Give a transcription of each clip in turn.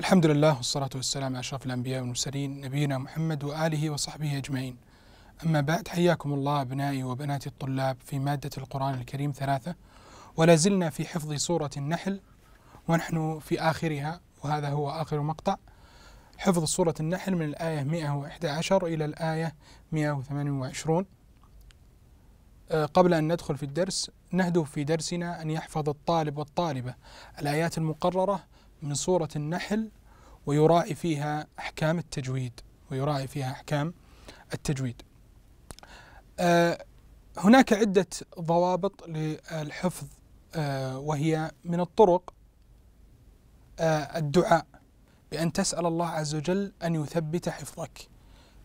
الحمد لله والصلاة والسلام على أشرف الأنبياء والمرسلين نبينا محمد وآله وصحبه أجمعين أما بعد حياكم الله أبنائي وبناتي الطلاب في مادة القرآن الكريم ثلاثة ولا زلنا في حفظ سورة النحل ونحن في آخرها وهذا هو آخر مقطع حفظ سورة النحل من الآية 111 إلى الآية 128 آه، قبل أن ندخل في الدرس نهدف في درسنا أن يحفظ الطالب والطالبة الآيات المقررة من سورة النحل ويراعي فيها أحكام التجويد ويراعي فيها أحكام التجويد آه، هناك عدة ضوابط للحفظ آه، وهي من الطرق آه، الدعاء بأن تسأل الله عز وجل أن يثبت حفظك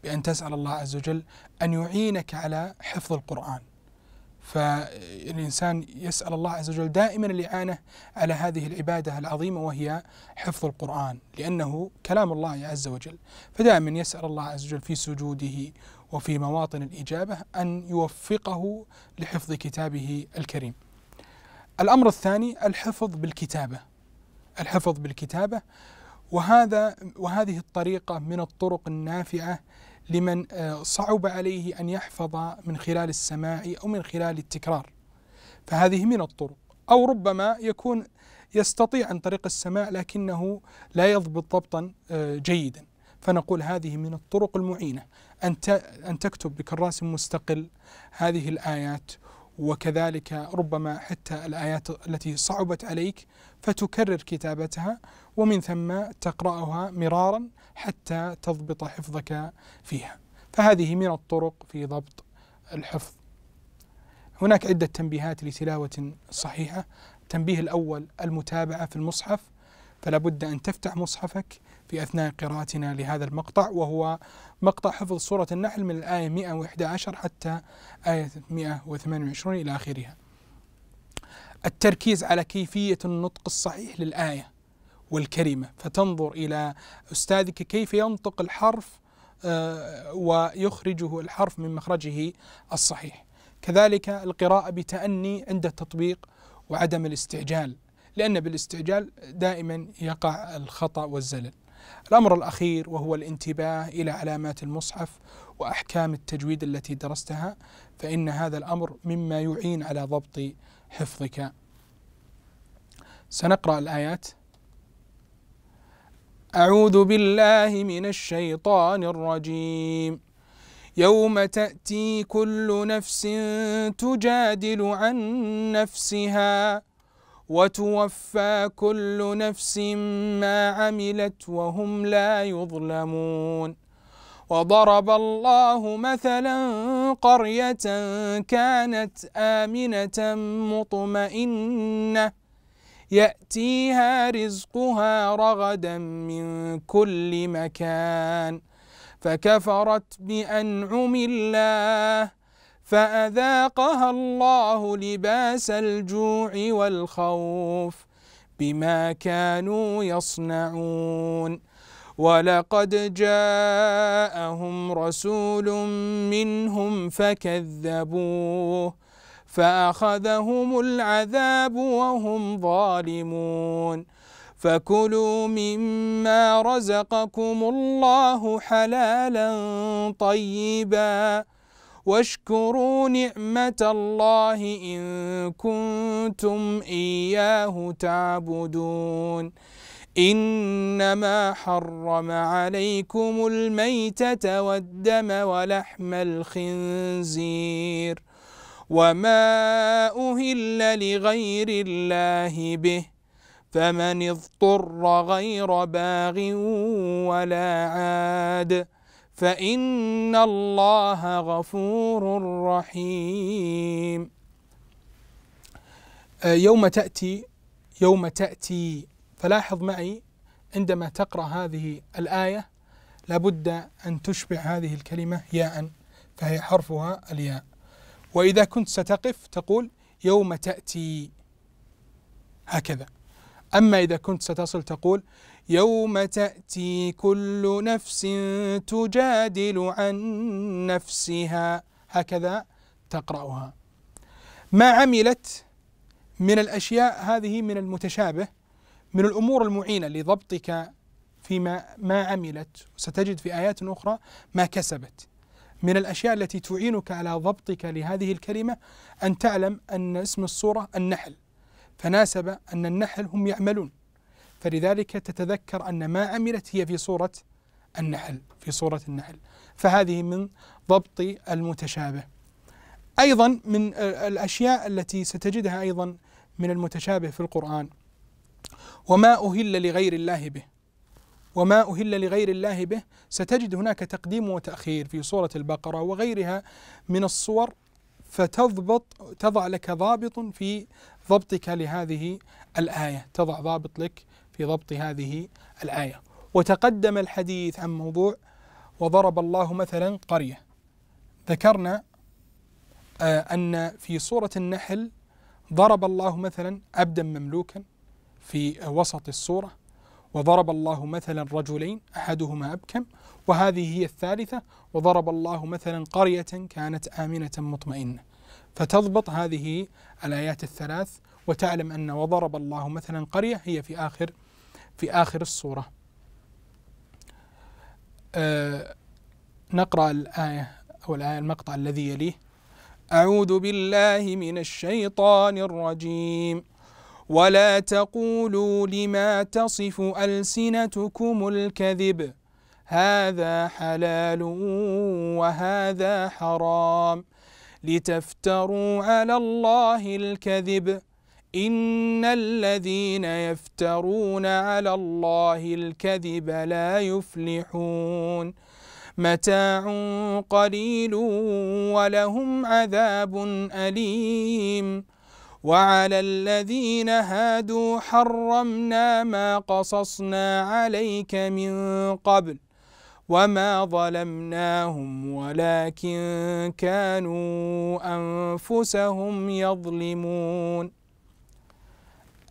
بأن تسأل الله عز وجل أن يعينك على حفظ القرآن فالإنسان يسأل الله عز وجل دائما الإعانة على هذه العبادة العظيمة وهي حفظ القرآن لأنه كلام الله عز وجل فدائما يسأل الله عز وجل في سجوده وفي مواطن الإجابة أن يوفقه لحفظ كتابه الكريم الأمر الثاني الحفظ بالكتابة الحفظ بالكتابة وهذا وهذه الطريقة من الطرق النافعة لمن آه، صعب عليه أن يحفظ من خلال السماع أو من خلال التكرار فهذه من الطرق أو ربما يكون يستطيع عن طريق السماع لكنه لا يضبط ضبطا آه، جيدا فنقول هذه من الطرق المعينة أن تكتب بكراس مستقل هذه الآيات وكذلك ربما حتى الآيات التي صعبت عليك فتكرر كتابتها ومن ثم تقرأها مرارا حتى تضبط حفظك فيها فهذه من الطرق في ضبط الحفظ هناك عدة تنبيهات لتلاوة صحيحة التنبيه الأول المتابعة في المصحف فلا بد أن تفتح مصحفك في أثناء قراءتنا لهذا المقطع وهو مقطع حفظ سورة النحل من الآية 111 حتى آية 128 إلى آخرها التركيز على كيفية النطق الصحيح للآية والكلمة فتنظر إلى أستاذك كيف ينطق الحرف آه، ويخرجه الحرف من مخرجه الصحيح كذلك القراءة بتأني عند التطبيق وعدم الاستعجال لأن بالاستعجال دائما يقع الخطأ والزلل الأمر الأخير وهو الانتباه إلى علامات المصحف وأحكام التجويد التي درستها فإن هذا الأمر مما يعين على ضبط حفظك سنقرأ الآيات أعوذ بالله من الشيطان الرجيم يوم تأتي كل نفس تجادل عن نفسها وتوفى كل نفس ما عملت وهم لا يظلمون وضرب الله مثلا قرية كانت آمنة مطمئنة يأتيها رزقها رغدا من كل مكان فكفرت بأنعم الله فأذاقها الله لباس الجوع والخوف بما كانوا يصنعون ولقد جاءهم رسول منهم فكذبوه فأخذهم العذاب وهم ظالمون فكلوا مما رزقكم الله حلالا طيباً واشكروا نعمة الله إن كنتم إياه تعبدون إنما حرم عليكم الميتة والدم ولحم الخنزير وما أهل لغير الله به فمن اضطر غير باغ ولا عاد فإن الله غفور رحيم آه، يوم تأتي يوم تأتي فلاحظ معي عندما تقرأ هذه الآية لابد أن تشبع هذه الكلمة ياء فهي حرفها الياء وإذا كنت ستقف تقول يوم تأتي هكذا أما إذا كنت ستصل تقول يوم تأتي كل نفس تجادل عن نفسها هكذا تقرأها ما عملت من الأشياء هذه من المتشابه من الأمور المعينة لضبطك فيما ما عملت ستجد في آيات أخرى ما كسبت من الأشياء التي تعينك على ضبطك لهذه الكلمة أن تعلم أن اسم الصورة النحل فناسب أن النحل هم يعملون فلذلك تتذكر أن ما عملت هي في صورة النحل في صورة النحل فهذه من ضبط المتشابه أيضا من الأشياء التي ستجدها أيضا من المتشابه في القرآن وما أهل لغير الله به وما أهل لغير الله به ستجد هناك تقديم وتأخير في سورة البقرة وغيرها من الصور فتضبط تضع لك ضابط في ضبطك لهذه الآية تضع ضابط لك في ضبط هذه الآية وتقدم الحديث عن موضوع وضرب الله مثلا قرية ذكرنا آه، أن في سورة النحل ضرب الله مثلا عبدا مملوكا في وسط السورة وضرب الله مثلا رجلين أحدهما أبكم وهذه هي الثالثة وضرب الله مثلا قرية كانت آمنة مطمئنة فتضبط هذه الآيات الثلاث وتعلم أن وضرب الله مثلا قرية هي في آخر في آخر الصورة أه نقرأ الآية أو الآية المقطع الذي يليه أعوذ بالله من الشيطان الرجيم ولا تقولوا لما تصف ألسنتكم الكذب هذا حلال وهذا حرام لتفتروا على الله الكذب إن الذين يفترون على الله الكذب لا يفلحون متاع قليل ولهم عذاب أليم وعلى الذين هادوا حرمنا ما قصصنا عليك من قبل وما ظلمناهم ولكن كانوا أنفسهم يظلمون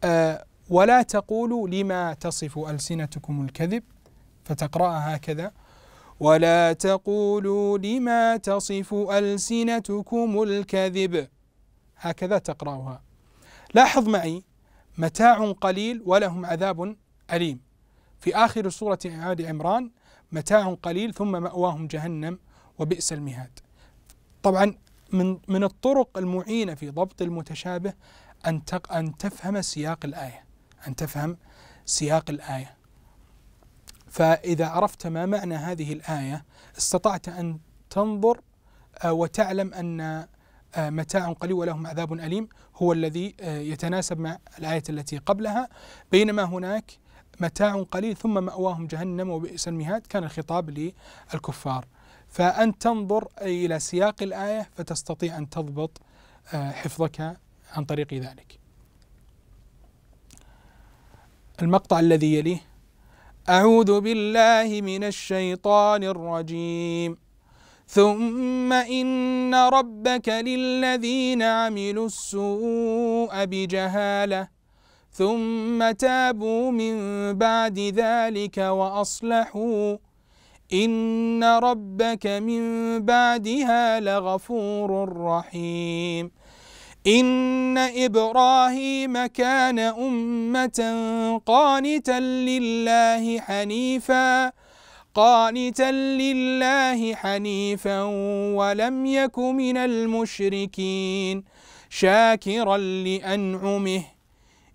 آه، ولا تقولوا لما تصف ألسنتكم الكذب فتقرأها هكذا ولا تقولوا لما تصف ألسنتكم الكذب هكذا تقرأها لاحظ معي متاع قليل ولهم عذاب أليم في آخر سورة عاد عمران متاع قليل ثم مأواهم جهنم وبئس المهاد طبعا من من الطرق المعينة في ضبط المتشابه أن أن تفهم سياق الآية أن تفهم سياق الآية فإذا عرفت ما معنى هذه الآية استطعت أن تنظر آه، وتعلم أن آه، متاع قليل ولهم عذاب أليم هو الذي آه، يتناسب مع الآية التي قبلها بينما هناك متاع قليل ثم مأواهم جهنم وبئس المهاد كان الخطاب للكفار فأن تنظر إلى سياق الآية فتستطيع أن تضبط حفظك عن طريق ذلك المقطع الذي يليه أعوذ بالله من الشيطان الرجيم ثم إن ربك للذين عملوا السوء بجهالة ثم تابوا من بعد ذلك وأصلحوا إن ربك من بعدها لغفور رحيم إن إبراهيم كان أمة قانتا لله حنيفا قانتا لله حنيفا ولم يك من المشركين شاكرا لأنعمه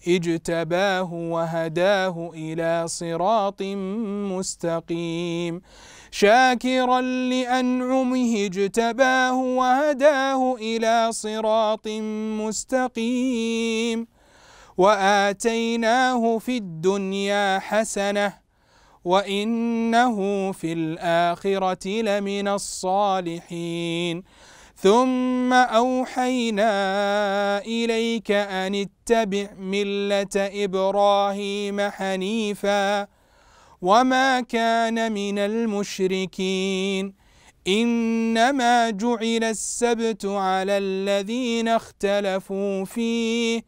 اجتباه وهداه إلى صراط مستقيم شاكرا لأنعمه اجتباه وهداه إلى صراط مستقيم وآتيناه في الدنيا حسنة وإنه في الآخرة لمن الصالحين ثم أوحينا إليك أن اتبع ملة إبراهيم حنيفا وما كان من المشركين إنما جعل السبت على الذين اختلفوا فيه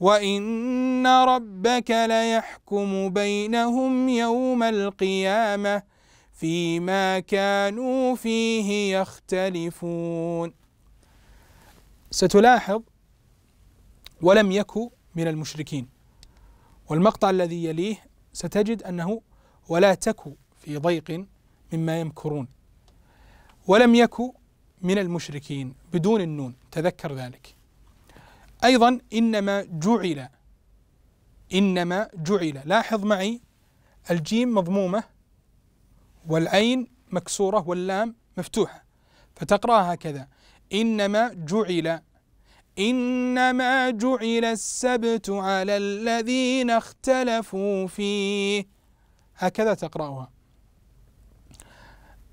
وإن ربك ليحكم بينهم يوم القيامة فيما كانوا فيه يختلفون ستلاحظ ولم يك من المشركين والمقطع الذي يليه ستجد أنه ولا تك في ضيق مما يمكرون ولم يك من المشركين بدون النون تذكر ذلك أيضا إنما جعل إنما جعل لاحظ معي الجيم مضمومة والعين مكسورة واللام مفتوحة فتقرأها هكذا إنما جعل إنما جعل السبت على الذين اختلفوا فيه هكذا تقرأها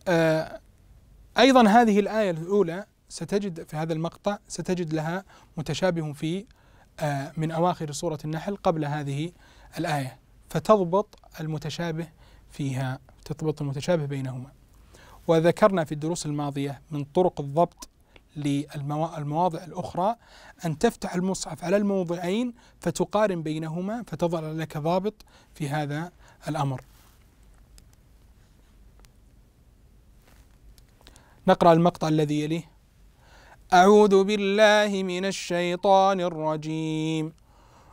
آه، أيضا هذه الآية الأولى ستجد في هذا المقطع ستجد لها متشابه في آه، من أواخر سورة النحل قبل هذه الآية فتضبط المتشابه فيها تضبط المتشابه بينهما وذكرنا في الدروس الماضية من طرق الضبط للمواضع الأخرى أن تفتح المصحف على الموضعين فتقارن بينهما فتضع لك ضابط في هذا الأمر نقرأ المقطع الذي يليه أعوذ بالله من الشيطان الرجيم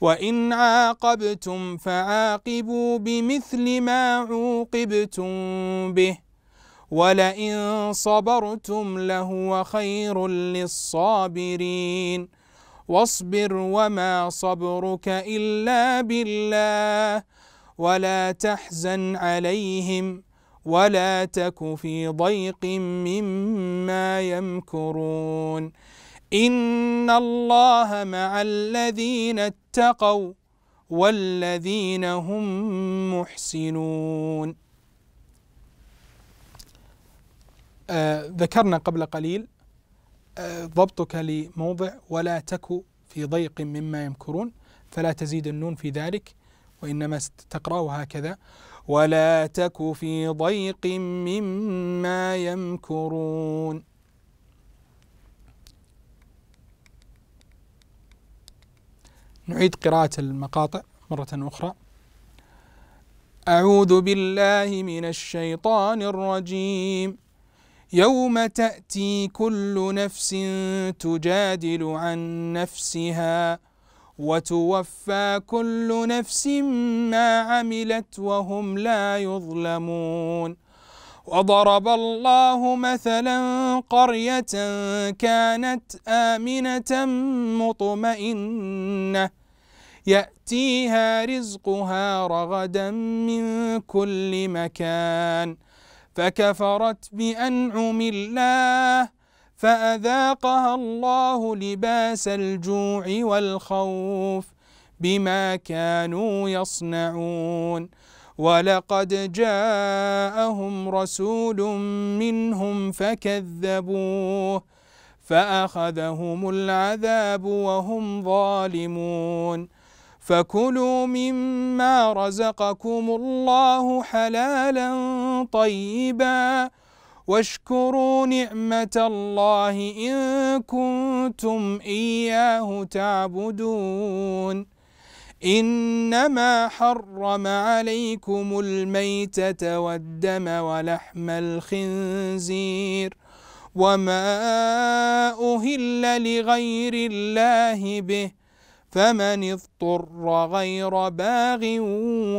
وإن عاقبتم فعاقبوا بمثل ما عوقبتم به ولئن صبرتم لهو خير للصابرين واصبر وما صبرك إلا بالله ولا تحزن عليهم ولا تك في ضيق مما يمكرون إن الله مع الذين اتقوا والذين هم محسنون آه ذكرنا قبل قليل آه ضبطك لموضع ولا تك في ضيق مما يمكرون فلا تزيد النون في ذلك وإنما تقرأ هكذا ولا تك في ضيق مما يمكرون نعيد قراءة المقاطع مرة أخرى أعوذ بالله من الشيطان الرجيم يوم تأتي كل نفس تجادل عن نفسها وتوفى كل نفس ما عملت وهم لا يظلمون وضرب الله مثلا قرية كانت آمنة مطمئنة يأتيها رزقها رغدا من كل مكان فكفرت بأنعم الله فأذاقها الله لباس الجوع والخوف بما كانوا يصنعون ولقد جاءهم رسول منهم فكذبوه فأخذهم العذاب وهم ظالمون فكلوا مما رزقكم الله حلالا طيبا واشكروا نعمة الله إن كنتم إياه تعبدون إنما حرم عليكم الميتة والدم ولحم الخنزير وما أهل لغير الله به فمن اضطر غير باغ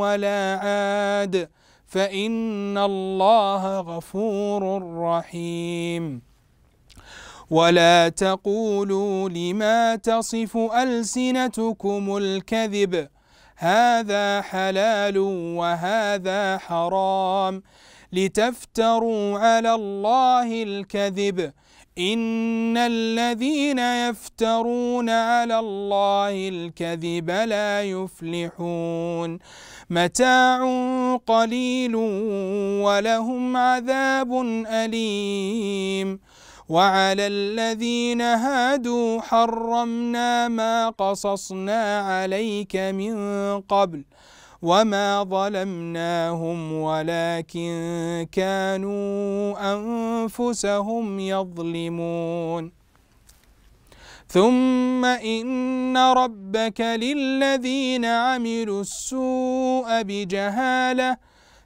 ولا عاد فإن الله غفور رحيم ولا تقولوا لما تصف ألسنتكم الكذب هذا حلال وهذا حرام لتفتروا على الله الكذب إن الذين يفترون على الله الكذب لا يفلحون متاع قليل ولهم عذاب أليم وعلى الذين هادوا حرمنا ما قصصنا عليك من قبل ۖ وما ظلمناهم ولكن كانوا أنفسهم يظلمون ثم إن ربك للذين عملوا السوء بجهالة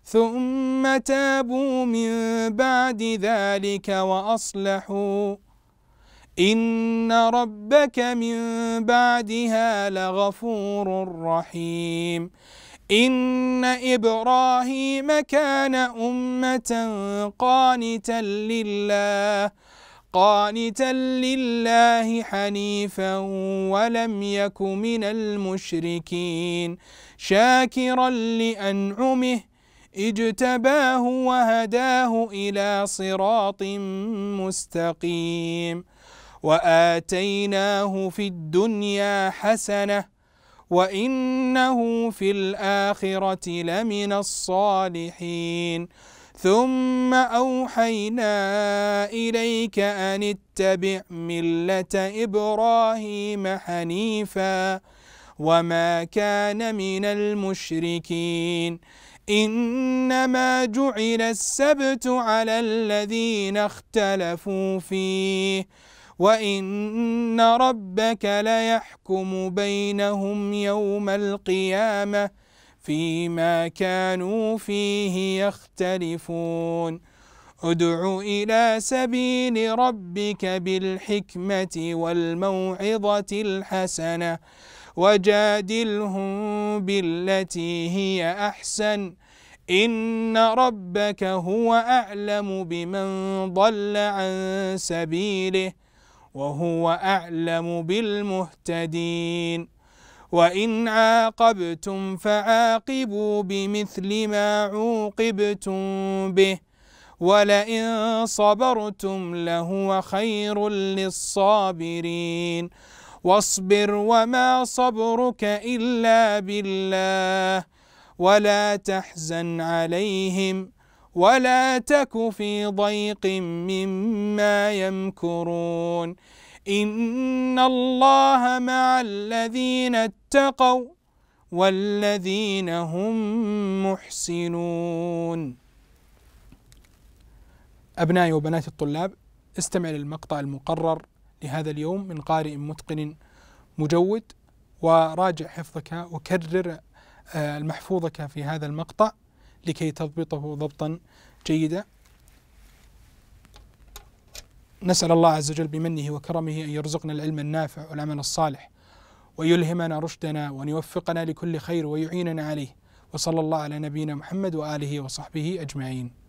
ثم تابوا من بعد ذلك وأصلحوا إن ربك من بعدها لغفور رحيم إن إبراهيم كان أمة قانتا لله قانتا لله حنيفا ولم يك من المشركين شاكرا لأنعمه اجتباه وهداه إلى صراط مستقيم وآتيناه في الدنيا حسنة وإنه في الآخرة لمن الصالحين ثم أوحينا إليك أن اتبع ملة إبراهيم حنيفا وما كان من المشركين إنما جعل السبت على الذين اختلفوا فيه وإن ربك ليحكم بينهم يوم القيامة فيما كانوا فيه يختلفون ادع إلى سبيل ربك بالحكمة والموعظة الحسنة وجادلهم بالتي هي أحسن إن ربك هو أعلم بمن ضل عن سبيله وهو أعلم بالمهتدين وإن عاقبتم فعاقبوا بمثل ما عوقبتم به ولئن صبرتم لهو خير للصابرين واصبر وما صبرك إلا بالله ولا تحزن عليهم ولا تك في ضيق مما يمكرون إن الله مع الذين اتقوا والذين هم محسنون أبنائي وبنات الطلاب استمع للمقطع المقرر لهذا اليوم من قارئ متقن مجود وراجع حفظك وكرر آه، المحفوظك في هذا المقطع لكي تضبطه ضبطا جيدا نسأل الله عز وجل بمنه وكرمه أن يرزقنا العلم النافع والعمل الصالح ويلهمنا رشدنا وأن يوفقنا لكل خير ويعيننا عليه وصلى الله على نبينا محمد وآله وصحبه أجمعين